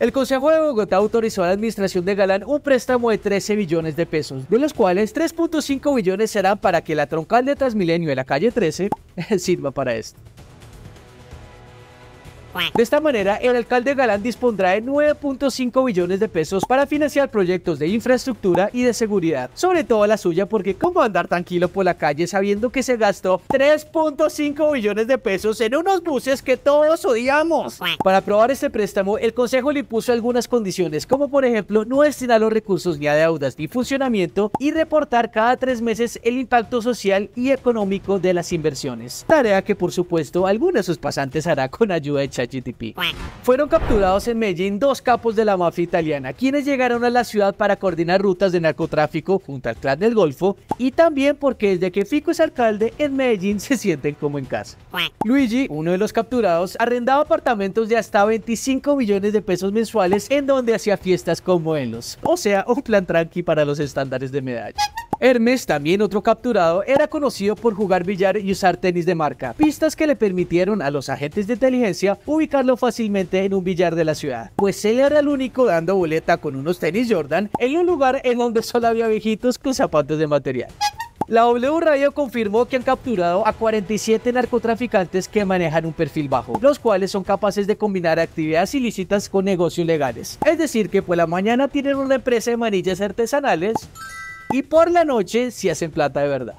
El Consejo de Bogotá autorizó a la administración de Galán un préstamo de 13 billones de pesos, de los cuales 3.5 billones serán para que la troncal de Transmilenio de la calle 13 sirva para esto. De esta manera, el alcalde Galán dispondrá de 9.5 billones de pesos para financiar proyectos de infraestructura y de seguridad, sobre todo la suya porque cómo andar tranquilo por la calle sabiendo que se gastó 3.5 billones de pesos en unos buses que todos odiamos. Para aprobar este préstamo, el Consejo le puso algunas condiciones, como por ejemplo no destinar los recursos ni a deudas ni funcionamiento y reportar cada tres meses el impacto social y económico de las inversiones. Tarea que por supuesto algunos de sus pasantes hará con ayuda de fueron capturados en Medellín dos capos de la mafia italiana, quienes llegaron a la ciudad para coordinar rutas de narcotráfico junto al clan del Golfo y también porque desde que Fico es alcalde en Medellín se sienten como en casa. Luigi, uno de los capturados, arrendaba apartamentos de hasta 25 millones de pesos mensuales en donde hacía fiestas con modelos. O sea, un plan tranqui para los estándares de medalla. Hermes, también otro capturado, era conocido por jugar billar y usar tenis de marca, pistas que le permitieron a los agentes de inteligencia ubicarlo fácilmente en un billar de la ciudad, pues él era el único dando boleta con unos tenis Jordan en un lugar en donde solo había viejitos con zapatos de material. La W Radio confirmó que han capturado a 47 narcotraficantes que manejan un perfil bajo, los cuales son capaces de combinar actividades ilícitas con negocios legales. Es decir, que por la mañana tienen una empresa de manillas artesanales, y por la noche si hacen plata de verdad.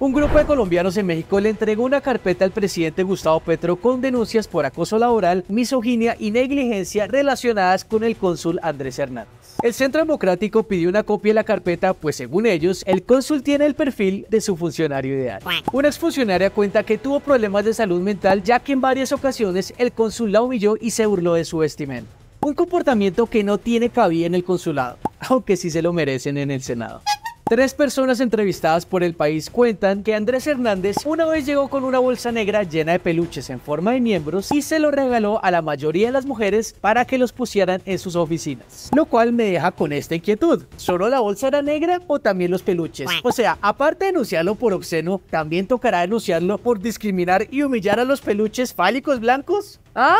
Un grupo de colombianos en México le entregó una carpeta al presidente Gustavo Petro con denuncias por acoso laboral, misoginia y negligencia relacionadas con el cónsul Andrés Hernández. El Centro Democrático pidió una copia de la carpeta, pues según ellos, el cónsul tiene el perfil de su funcionario ideal. Una exfuncionaria cuenta que tuvo problemas de salud mental ya que en varias ocasiones el cónsul la humilló y se burló de su vestimenta. Un comportamiento que no tiene cabida en el consulado, aunque sí se lo merecen en el Senado. Tres personas entrevistadas por el país cuentan que Andrés Hernández una vez llegó con una bolsa negra llena de peluches en forma de miembros y se lo regaló a la mayoría de las mujeres para que los pusieran en sus oficinas. Lo cual me deja con esta inquietud. ¿Solo la bolsa era negra o también los peluches? O sea, aparte de denunciarlo por obsceno, ¿también tocará denunciarlo por discriminar y humillar a los peluches fálicos blancos? ¿Ah?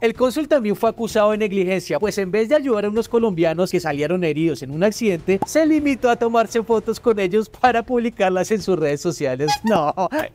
El cónsul también fue acusado de negligencia, pues en vez de ayudar a unos colombianos que salieron heridos en un accidente, se limitó a tomarse fotos con ellos para publicarlas en sus redes sociales. No,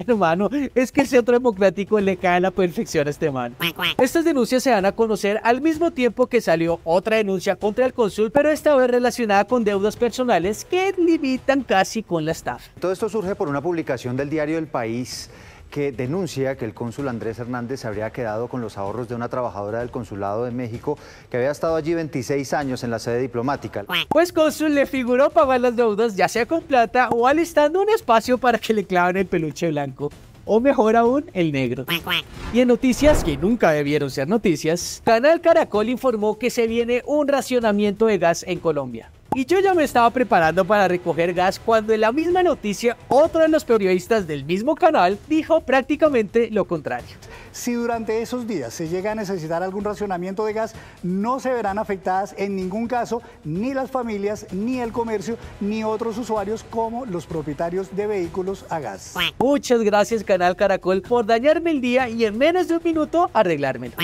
hermano, es que el centro democrático le cae la perfección a este man. Estas denuncias se dan a conocer al mismo tiempo que salió otra denuncia contra el cónsul, pero esta vez relacionada con deudas personales que limitan casi con la staff. Todo esto surge por una publicación del diario El País que denuncia que el cónsul Andrés Hernández se habría quedado con los ahorros de una trabajadora del Consulado de México que había estado allí 26 años en la sede diplomática. Pues cónsul le figuró pagar las deudas ya sea con plata o alistando un espacio para que le claven el peluche blanco o mejor aún, el negro. Y en noticias que nunca debieron ser noticias, Canal Caracol informó que se viene un racionamiento de gas en Colombia y yo ya me estaba preparando para recoger gas cuando en la misma noticia otro de los periodistas del mismo canal dijo prácticamente lo contrario. Si durante esos días se llega a necesitar algún racionamiento de gas, no se verán afectadas en ningún caso ni las familias, ni el comercio, ni otros usuarios como los propietarios de vehículos a gas. Muchas gracias Canal Caracol por dañarme el día y en menos de un minuto arreglármelo.